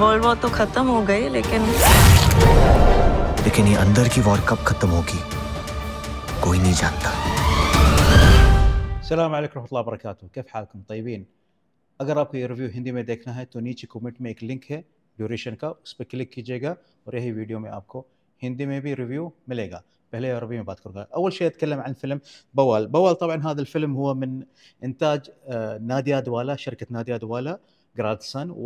وار وار تو ختم ہو گئی لیکن لیکن یہ اندر کی وار کب ختم ہوگی کوئی نہیں جانتا السلام علیکم ورحمۃ اللہ وبرکاتہ کیف حالکم طیبین اگر آپ کو یہ ریویو ہندی میں دیکھنا ہے تو نیچے کومنٹ میں ایک لنک ہے ڈیوریشن کا اس پہ کلک کیجئے گا اور یہی ویڈیو میں آپ کو ہندی میں بھی ریویو ملے گا پہلے عربی میں بات کروں گا اول شے اتکلم عن فلم بوال بوال طبعا هذا الفلم هو من انتاج نادیا دوالا شرکت نادیا دوالا گراد و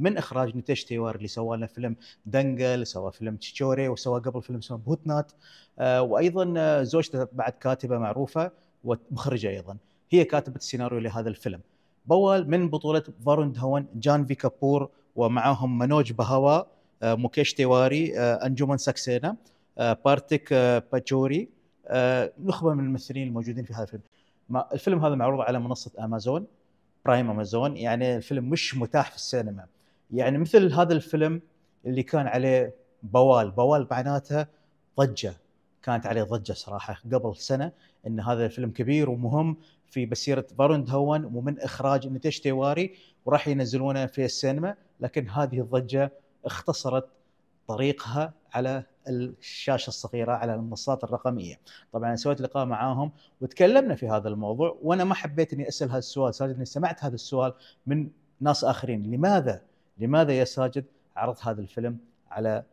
من اخراج نتيش تيوار اللي سوى لنا فيلم دنقل سوى فيلم تشوري وسوى قبل فيلم اسمه بوتنات آه، وايضا آه، زوجته بعد كاتبه معروفه ومخرجه ايضا هي كاتبه السيناريو لهذا الفيلم بول من بطوله فارون دهون جان في كابور ومعهم منوج بهوا آه، مكيش تيواري انجومان ساكسينا بارتيك بارتك باتشوري نخبه من الممثلين الموجودين في هذا الفيلم الفيلم هذا معروض على منصه امازون برايم امازون يعني الفيلم مش متاح في السينما يعني مثل هذا الفيلم اللي كان عليه بوال بوال معناتها ضجه كانت عليه ضجه صراحه قبل سنه ان هذا الفيلم كبير ومهم في مسيره فارون هون ومن اخراج نتيش تيواري وراح ينزلونه في السينما لكن هذه الضجه اختصرت طريقها على الشاشه الصغيره على المنصات الرقميه طبعا سويت لقاء معاهم وتكلمنا في هذا الموضوع وانا ما حبيت اني اسال هذا السؤال صار اني سمعت هذا السؤال من ناس اخرين لماذا لماذا يا ساجد عرضت هذا الفيلم على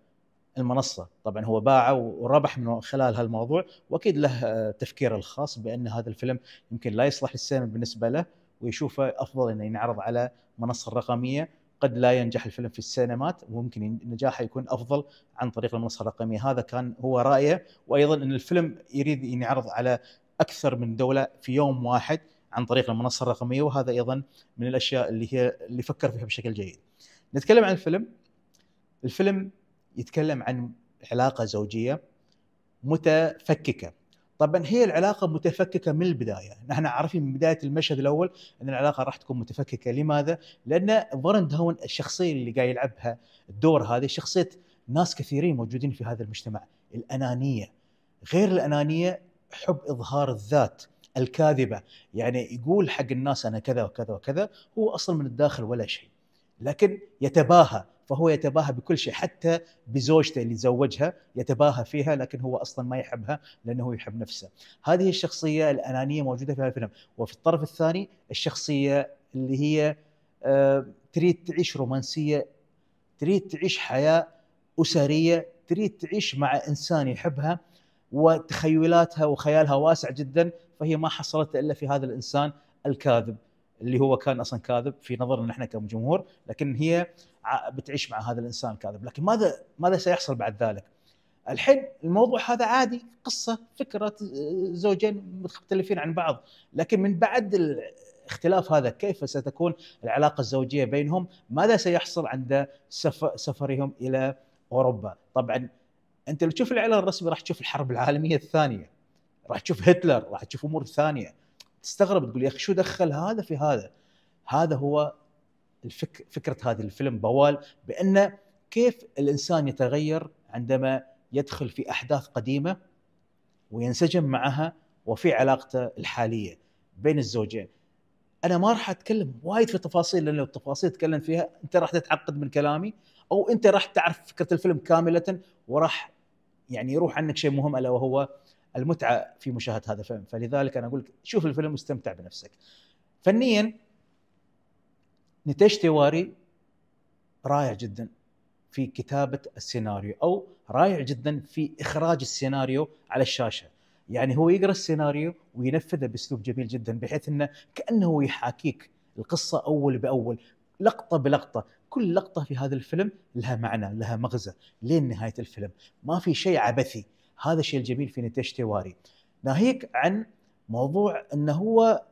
المنصه طبعا هو باعه وربح من خلال هالموضوع واكيد له آه، تفكير الخاص بان هذا الفيلم يمكن لا يصلح للسينما بالنسبه له ويشوفه افضل انه ينعرض على منصه رقميه قد لا ينجح الفيلم في السينمات وممكن نجاحه يكون افضل عن طريق المنصه الرقميه هذا كان هو رايه وايضا ان الفيلم يريد ينعرض على اكثر من دوله في يوم واحد عن طريق المنصه الرقميه وهذا ايضا من الاشياء اللي هي اللي فكر فيها بشكل جيد نتكلم عن الفيلم الفيلم يتكلم عن علاقه زوجيه متفككه طبعا هي العلاقه متفككه من البدايه نحن عارفين من بدايه المشهد الاول ان العلاقه راح تكون متفككه لماذا لان فورن داون الشخصيه اللي قاعد يلعبها الدور هذا شخصيه ناس كثيرين موجودين في هذا المجتمع الانانيه غير الانانيه حب اظهار الذات الكاذبه يعني يقول حق الناس انا كذا وكذا وكذا هو اصلا من الداخل ولا شيء لكن يتباهى فهو يتباهى بكل شيء حتى بزوجته اللي تزوجها يتباهى فيها لكن هو اصلا ما يحبها لانه يحب نفسه. هذه الشخصيه الانانيه موجوده في هذا الفيلم، وفي الطرف الثاني الشخصيه اللي هي آه، تريد تعيش رومانسيه، تريد تعيش حياه اسريه، تريد تعيش مع انسان يحبها وتخيلاتها وخيالها واسع جدا فهي ما حصلت الا في هذا الانسان الكاذب، اللي هو كان اصلا كاذب في نظرنا نحن كجمهور لكن هي بتعيش مع هذا الانسان كاذب لكن ماذا ماذا سيحصل بعد ذلك الحين الموضوع هذا عادي قصه فكره آه، زوجين مختلفين عن بعض لكن من بعد الاختلاف هذا كيف ستكون العلاقه الزوجيه بينهم ماذا سيحصل عند سفرهم الى اوروبا طبعا انت لو تشوف الاعلان الرسمي راح تشوف الحرب العالميه الثانيه راح تشوف هتلر راح تشوف امور ثانيه تستغرب تقول يا اخي شو دخل هذا في هذا هذا هو الفك فكره هذا الفيلم بوال بان كيف الانسان يتغير عندما يدخل في احداث قديمه وينسجم معها وفي علاقته الحاليه بين الزوجين انا ما راح اتكلم وايد في تفاصيل لان لو التفاصيل اتكلم فيها انت راح تتعقد من كلامي او انت راح تعرف فكره الفيلم كامله وراح يعني يروح عنك شيء مهم الا وهو المتعه في مشاهده هذا الفيلم فلذلك انا اقول لك شوف الفيلم واستمتع بنفسك فنيا نتيش تيواري رائع جدا في كتابه السيناريو او رائع جدا في اخراج السيناريو على الشاشه يعني هو يقرا السيناريو وينفذه باسلوب جميل جدا بحيث انه كانه يحاكيك القصه اول باول لقطه بلقطه كل لقطه في هذا الفيلم لها معنى لها مغزى لين نهايه الفيلم ما في شيء عبثي هذا الشيء الجميل في نتيش تيواري ناهيك عن موضوع انه هو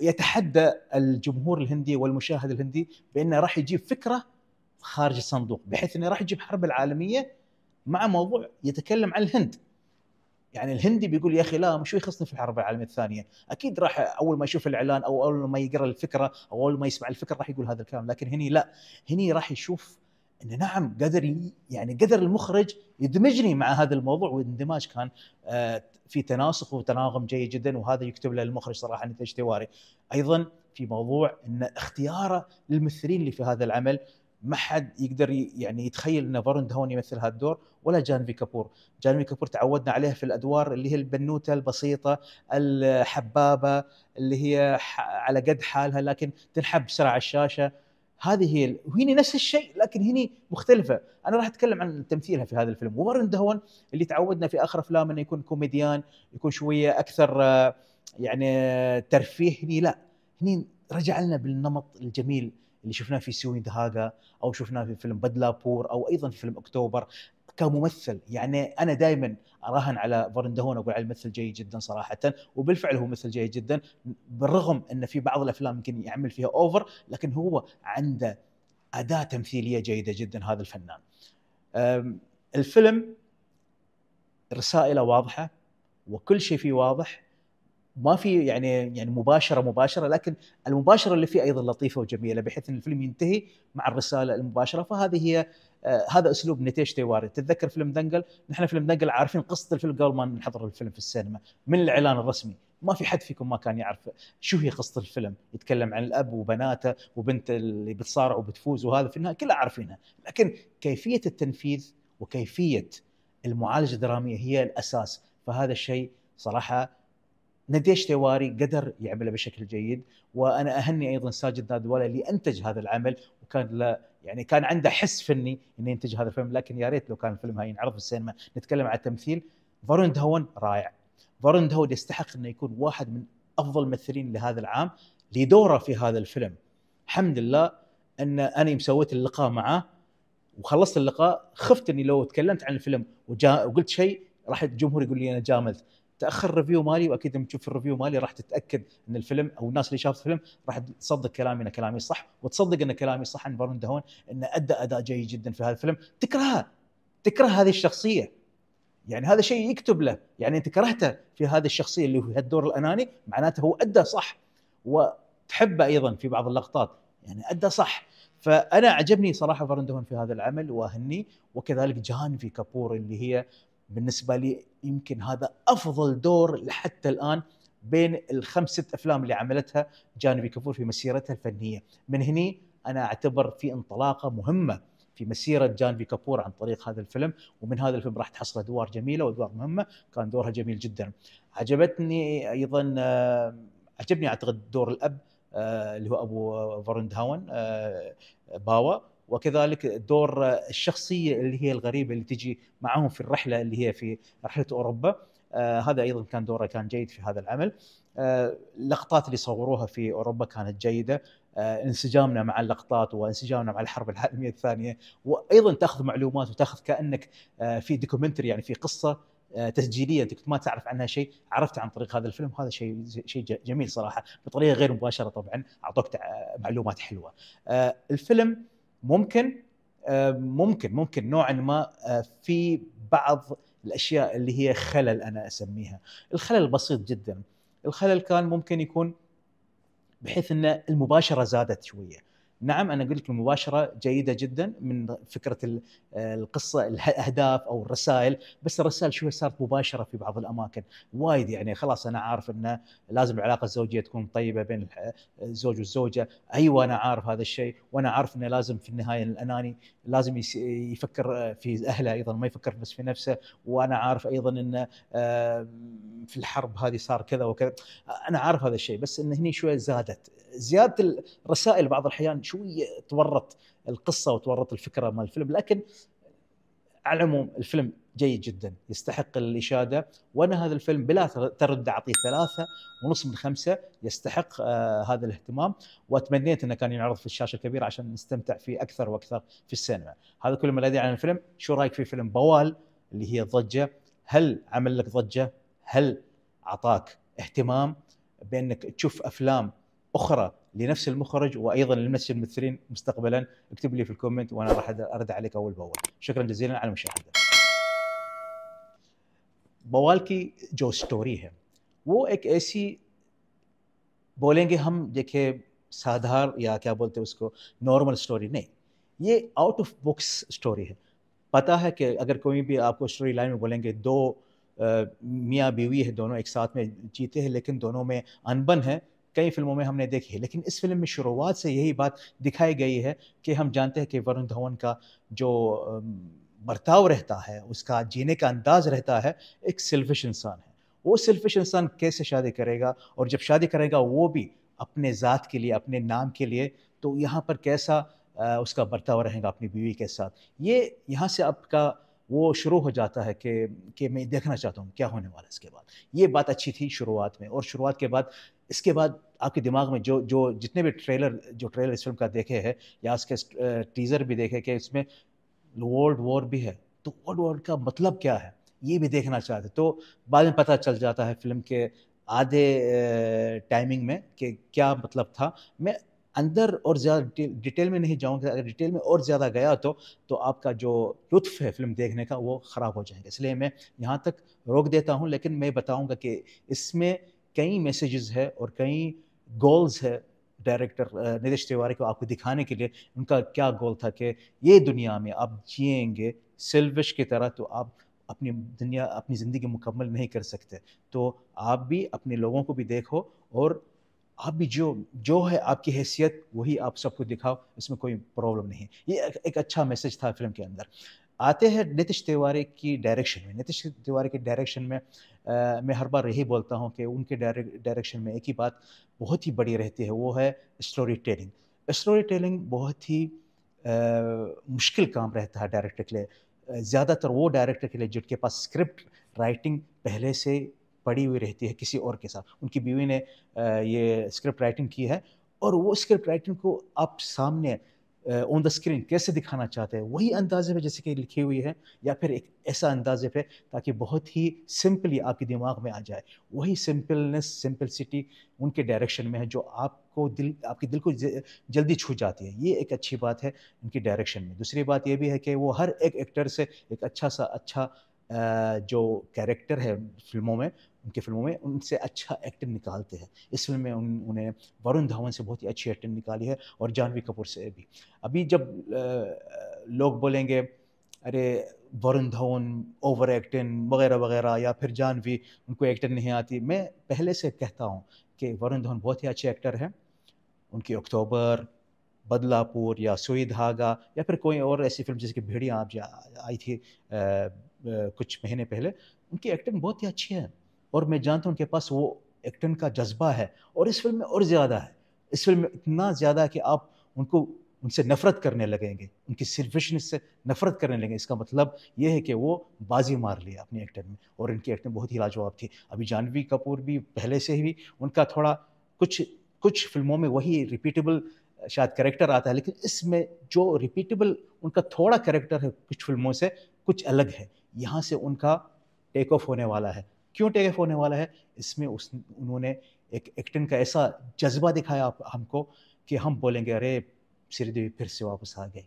يتحدى الجمهور الهندي والمشاهد الهندي بانه راح يجيب فكره خارج الصندوق بحيث انه راح يجيب حرب العالميه مع موضوع يتكلم عن الهند يعني الهندي بيقول يا اخي لا شو يخصني في الحرب العالميه الثانيه اكيد راح اول ما يشوف الاعلان او اول ما يقرا الفكره او اول ما يسمع الفكره راح يقول هذا الكلام لكن هني لا هني راح يشوف ان نعم قدر يعني قدر المخرج يدمجني مع هذا الموضوع والاندماج كان آه، في تناسق وتناغم جيد جدا وهذا يكتب له المخرج صراحه نتاج تواري ايضا في موضوع ان اختياره للممثلين اللي في هذا العمل ما حد يقدر يعني يتخيل ان فارون دهون يمثل هذا الدور ولا جانفي كابور، جانفي كابور تعودنا عليها في الادوار اللي هي البنوته البسيطه الحبابه اللي هي على قد حالها لكن تنحب بسرعه على الشاشه هذه هي وهنا نفس الشيء لكن هني مختلفه انا راح اتكلم عن تمثيلها في هذا الفيلم وورن دهون اللي تعودنا في اخر افلام انه يكون كوميديان يكون شويه اكثر آه، يعني آه، ترفيه هني لا هني رجع لنا بالنمط الجميل اللي شفناه في سوين دهاغا او شفناه في فيلم بدلابور او ايضا في فيلم اكتوبر كممثل يعني انا دائما اراهن على دهون اقول عليه مثل جيد جدا صراحه وبالفعل هو مثل جيد جدا بالرغم ان في بعض الافلام يمكن يعمل فيها اوفر لكن هو عنده اداه تمثيليه جيده جدا هذا الفنان. الفيلم رسائله واضحه وكل شيء فيه واضح ما في يعني يعني مباشره مباشره لكن المباشره اللي فيه ايضا لطيفه وجميله بحيث ان الفيلم ينتهي مع الرساله المباشره فهذه هي آه هذا اسلوب نتيش تيواري تتذكر فيلم دنقل نحن فيلم دنقل عارفين قصه الفيلم قبل ما نحضر الفيلم في السينما من الاعلان الرسمي ما في حد فيكم ما كان يعرف شو هي قصه الفيلم يتكلم عن الاب وبناته وبنت اللي بتصارع وبتفوز وهذا في النهايه كلها عارفينها لكن كيفيه التنفيذ وكيفيه المعالجه الدراميه هي الاساس فهذا الشيء صراحه نديش تيواري قدر يعمله بشكل جيد وانا اهني ايضا ساجد نادولا اللي انتج هذا العمل وكان له يعني كان عنده حس فني انه ينتج هذا الفيلم لكن يا ريت لو كان الفيلم هاي ينعرض في السينما نتكلم عن التمثيل فارون دهون رائع فارون دهون يستحق انه يكون واحد من افضل الممثلين لهذا العام لدوره في هذا الفيلم الحمد لله ان انا مسويت اللقاء معاه وخلصت اللقاء خفت اني لو تكلمت عن الفيلم وجا وقلت شيء راح الجمهور يقول لي انا جامد تاخر الريفيو مالي واكيد لما تشوف الريفيو مالي راح تتاكد ان الفيلم او الناس اللي شافت الفيلم راح تصدق كلامي ان كلامي صح وتصدق ان كلامي صح عن فارون دهون انه ادى اداء جيد جدا في هذا الفيلم تكرهه تكره هذه الشخصيه يعني هذا شيء يكتب له يعني انت كرهته في هذه الشخصيه اللي هو الدور الاناني معناته هو ادى صح وتحبه ايضا في بعض اللقطات يعني ادى صح فانا عجبني صراحه فارون دهون في هذا العمل واهني وكذلك جانفي كابور اللي هي بالنسبه لي يمكن هذا افضل دور لحتى الان بين الخمسة افلام اللي عملتها جانبي كفور في مسيرتها الفنيه من هني انا اعتبر في انطلاقه مهمه في مسيرة جانبي كابور عن طريق هذا الفيلم ومن هذا الفيلم راح تحصل أدوار جميلة وأدوار مهمة كان دورها جميل جدا عجبتني أيضا آه، عجبني أعتقد دور الأب آه، اللي هو أبو فرند هاون آه، باوا وكذلك دور الشخصيه اللي هي الغريبه اللي تجي معهم في الرحله اللي هي في رحله اوروبا آه هذا ايضا كان دوره كان جيد في هذا العمل آه اللقطات اللي صوروها في اوروبا كانت جيده آه انسجامنا مع اللقطات وانسجامنا مع الحرب العالميه الثانيه وايضا تاخذ معلومات وتاخذ كانك آه، في دوكيومنتري يعني في قصه آه، تسجيليه انت كنت ما تعرف عنها شيء عرفت عن طريق هذا الفيلم هذا شيء شيء جميل صراحه بطريقه غير مباشره طبعا اعطوك معلومات حلوه آه، الفيلم ممكن آه، ممكن ممكن نوعا ما آه، في بعض الاشياء اللي هي خلل انا اسميها الخلل بسيط جدا الخلل كان ممكن يكون بحيث ان المباشره زادت شويه نعم انا قلت المباشره جيده جدا من فكره القصه الاهداف او الرسائل بس الرسائل شوي صارت مباشره في بعض الاماكن وايد يعني خلاص انا عارف انه لازم العلاقه الزوجيه تكون طيبه بين الزوج والزوجه ايوه انا عارف هذا الشيء وانا عارف انه لازم في النهايه الاناني لازم يفكر في اهله ايضا ما يفكر بس في نفسه وانا عارف ايضا انه في الحرب هذه صار كذا وكذا انا عارف هذا الشيء بس ان هني شويه زادت زياده الرسائل بعض الاحيان شويه تورط القصه وتورط الفكره مال الفيلم لكن على العموم الفيلم جيد جدا يستحق الإشادة وأنا هذا الفيلم بلا تردد أعطيه ثلاثة ونص من خمسة يستحق آه هذا الاهتمام وأتمنيت أنه كان ينعرض في الشاشة الكبيرة عشان نستمتع فيه أكثر وأكثر في السينما هذا كل ما لدي عن الفيلم شو رأيك في فيلم بوال اللي هي الضجة هل عمل لك ضجة هل أعطاك اهتمام بأنك تشوف أفلام أخرى لنفس المخرج وايضا لنفس الممثلين مستقبلا اكتب لي في الكومنت وانا راح ارد عليك اول باول شكرا جزيلا على المشاهده बवाल की जो स्टोरी है वो एक ऐसी बोलेंगे हम देखे साधारण या क्या बोलते हैं उसको नॉर्मल स्टोरी नहीं ये आउट ऑफ बुक्स स्टोरी है पता है कि अगर कोई भी आपको स्टोरी लाइन में बोलेंगे दो मियाँ बीवी है दोनों एक साथ में जीते हैं लेकिन दोनों में अनबन है کئی فلموں میں ہم نے دیکھی ہے لیکن اس فلم میں شروعات سے یہی بات دکھائی گئی ہے کہ ہم جانتے ہیں کہ ورن دھون کا جو برتاؤ رہتا ہے اس کا جینے کا انداز رہتا ہے ایک سیلفش انسان ہے وہ سیلفش انسان کیسے شادی کرے گا اور جب شادی کرے گا وہ بھی اپنے ذات کے لیے اپنے نام کے لیے تو یہاں پر کیسا اس کا برتاؤ رہے گا اپنی بیوی کے ساتھ یہ یہاں سے آپ کا وہ شروع ہو جاتا ہے کہ کہ میں دیکھنا چاہتا ہوں کیا ہونے والا ہے اس کے بعد یہ بات اچھی تھی شروعات میں اور شروعات کے بعد اس کے بعد آپ کے دماغ میں جو جو جتنے بھی ٹریلر جو ٹریلر اس فلم کا دیکھے ہے یا اس کے ٹیزر بھی دیکھے کہ اس میں ورلڈ وار بھی ہے تو ورلڈ وار کا مطلب کیا ہے یہ بھی دیکھنا چاہتے تو بعد میں پتہ چل جاتا ہے فلم کے آدھے ٹائمنگ میں کہ کیا مطلب تھا میں اندر اور زیادہ ڈیٹیل میں نہیں جاؤں گا اگر ڈیٹیل میں اور زیادہ گیا تو تو آپ کا جو لطف ہے فلم دیکھنے کا وہ خراب ہو جائے گا اس لیے میں یہاں تک روک دیتا ہوں لیکن میں بتاؤں گا کہ اس میں کئی میسیجز ہے اور کئی گولز ہے ڈائریکٹر نتیش تیواری کو آپ کو دکھانے کے لیے ان کا کیا گول تھا کہ یہ دنیا میں آپ جئیں گے سیلوش کی طرح تو آپ اپنی دنیا اپنی زندگی مکمل نہیں کر سکتے تو آپ بھی اپنے لوگوں کو بھی دیکھو اور آپ بھی جو جو ہے آپ کی حیثیت وہی آپ سب کو دکھاؤ اس میں کوئی پرابلم نہیں یہ ایک اچھا میسج تھا فلم کے اندر آتے ہیں نتیش تیواری کی ڈائریکشن میں نتیش تیواری کے ڈائریکشن میں میں ہر بار یہی بولتا ہوں کہ ان کے ڈائریکشن میں ایک ہی بات بہت ہی بڑی رہتی ہے وہ ہے اسٹوری ٹیلنگ اسٹوری ٹیلنگ بہت ہی مشکل کام رہتا ہے ڈائریکٹر کے لیے زیادہ تر وہ ڈائریکٹر کے لیے جن کے پاس اسکرپٹ رائٹنگ پہلے سے پڑی ہوئی رہتی ہے کسی اور کے ساتھ ان کی بیوی نے یہ اسکرپٹ رائٹنگ کی ہے اور وہ اسکرپٹ رائٹنگ کو آپ سامنے آن دا اسکرین کیسے دکھانا چاہتے ہیں وہی اندازے پہ جیسے کہ لکھی ہوئی ہے یا پھر ایک ایسا اندازے پہ تاکہ بہت ہی سمپلی آپ کے دماغ میں آ جائے وہی سمپل سمپلسٹی ان کے ڈائریکشن میں ہے جو آپ کو دل آپ کے دل کو جلدی چھو جاتی ہے یہ ایک اچھی بات ہے ان کی ڈائریکشن میں دوسری بات یہ بھی ہے کہ وہ ہر ایک ایکٹر سے ایک اچھا سا اچھا جو کیریکٹر ہے فلموں میں ان کی فلموں میں ان سے اچھا ایکٹنگ نکالتے ہیں اس فلم میں انہیں ورن دھون سے بہت ہی اچھی ایکٹنگ نکالی ہے اور جانوی کپور سے بھی ابھی جب لوگ بولیں گے ارے ورن دھون اوور ایکٹنگ وغیرہ وغیرہ یا پھر جانوی ان کو ایکٹنگ نہیں آتی میں پہلے سے کہتا ہوں کہ ورن دھون بہت ہی اچھے ایکٹر ہیں ان کی اکتوبر پور یا سوئی دھاگا یا پھر کوئی اور ایسی فلم جس کی بھیڑیاں آپ جا آئی تھی کچھ مہینے پہلے ان کی ایکٹنگ بہت ہی اچھی ہے اور میں جانتا ہوں ان کے پاس وہ ایکٹنگ کا جذبہ ہے اور اس فلم میں اور زیادہ ہے اس فلم میں اتنا زیادہ ہے کہ آپ ان کو ان سے نفرت کرنے لگیں گے ان کی سلفشنس سے نفرت کرنے لگیں گے اس کا مطلب یہ ہے کہ وہ بازی مار لیا اپنی ایکٹنگ میں اور ان کی ایکٹنگ بہت ہی لاجواب تھی ابھی جانوی کپور بھی پہلے سے ہی ان کا تھوڑا کچھ کچھ فلموں میں وہی ریپیٹیبل شاید کریکٹر آتا ہے لیکن اس میں جو ریپیٹیبل ان کا تھوڑا کریکٹر ہے کچھ فلموں سے کچھ الگ ہے یہاں سے ان کا ٹیک آف ہونے والا ہے کیوں ٹیک آف ہونے والا ہے اس میں اس انہوں نے ایک ایکٹنگ کا ایسا جذبہ دکھایا ہم کو کہ ہم بولیں گے ارے سری دیوی پھر سے واپس آ گئے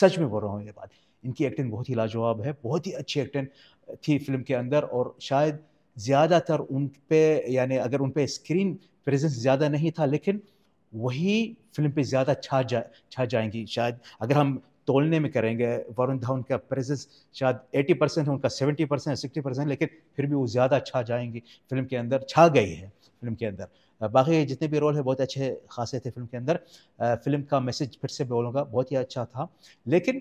سچ میں بول رہا ہوں یہ بات ان کی ایکٹنگ بہت ہی لاجواب ہے بہت ہی اچھی ایکٹنگ تھی فلم کے اندر اور شاید زیادہ تر ان پہ یعنی اگر ان پہ اسکرین پریزنس زیادہ نہیں تھا لیکن وہی فلم پہ زیادہ چھا جا چھا جائیں گی شاید اگر ہم تولنے میں کریں گے ورن دھون کا پریزنس شاید ایٹی پرسینٹ ہے ان کا سیونٹی پرسینٹ سکسٹی پرسینٹ لیکن پھر بھی وہ زیادہ چھا جائیں گی فلم کے اندر چھا گئی ہے فلم کے اندر باقی جتنے بھی رول ہیں بہت اچھے خاصے تھے فلم کے اندر فلم کا میسج پھر سے بولوں گا بہت ہی اچھا تھا لیکن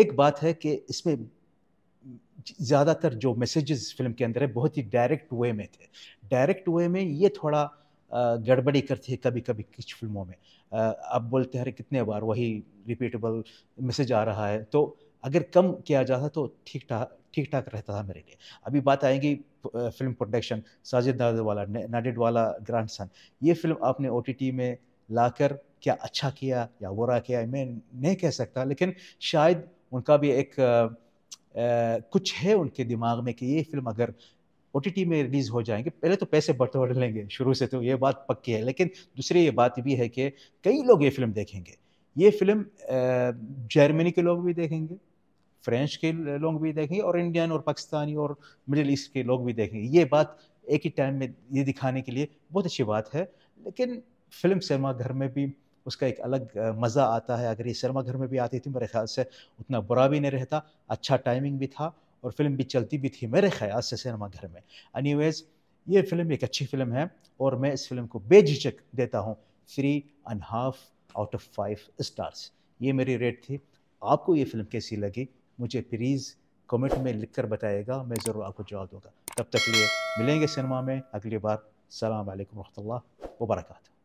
ایک بات ہے کہ اس میں زیادہ تر جو میسیجز فلم کے اندر ہے بہت ہی ڈائریکٹ وے میں تھے ڈائریکٹ وے میں یہ تھوڑا گڑبڑی کرتی ہے کبھی کبھی کچھ فلموں میں اب بولتے ہیں کتنے بار وہی ریپیٹیبل میسج آ رہا ہے تو اگر کم کیا جاتا تو ٹھیک ٹھاک ٹھیک ٹھاک رہتا تھا میرے لیے ابھی بات آئیں گی فلم پروڈکشن ساجد دادر والا ناڈیڈ والا گرانڈ سن یہ فلم آپ نے او ٹی ٹی میں لا کر کیا اچھا کیا یا برا کیا میں نہیں کہہ سکتا لیکن شاید ان کا بھی ایک کچھ ہے ان کے دماغ میں کہ یہ فلم اگر او ٹی ٹی میں ریلیز ہو جائیں گے پہلے تو پیسے بٹور لیں گے شروع سے تو یہ بات پکی ہے لیکن دوسری یہ بات بھی ہے کہ کئی لوگ یہ فلم دیکھیں گے یہ فلم جرمنی کے لوگ بھی دیکھیں گے فرینچ کے لوگ بھی دیکھیں گے اور انڈین اور پاکستانی اور مڈل ایسٹ کے لوگ بھی دیکھیں گے یہ بات ایک ہی ٹائم میں یہ دکھانے کے لیے بہت اچھی بات ہے لیکن فلم سینما گھر میں بھی اس کا ایک الگ مزہ آتا ہے اگر یہ سینما گھر میں بھی آتی تھی میرے خیال سے اتنا برا بھی نہیں رہتا اچھا ٹائمنگ بھی تھا اور فلم بھی چلتی بھی تھی میرے خیال سے سینما گھر میں انی ویز یہ فلم ایک اچھی فلم ہے اور میں اس فلم کو بے جھجک دیتا ہوں تھری ان ہاف آؤٹ آف فائیو اسٹارس یہ میری ریٹ تھی آپ کو یہ فلم کیسی لگی مجھے پلیز کمنٹ میں لکھ کر بتائیے گا میں ضرور آپ کو جواب دوں گا تب تک لیے ملیں گے سینما میں اگلی بار السلام علیکم ورحمۃ اللہ وبرکاتہ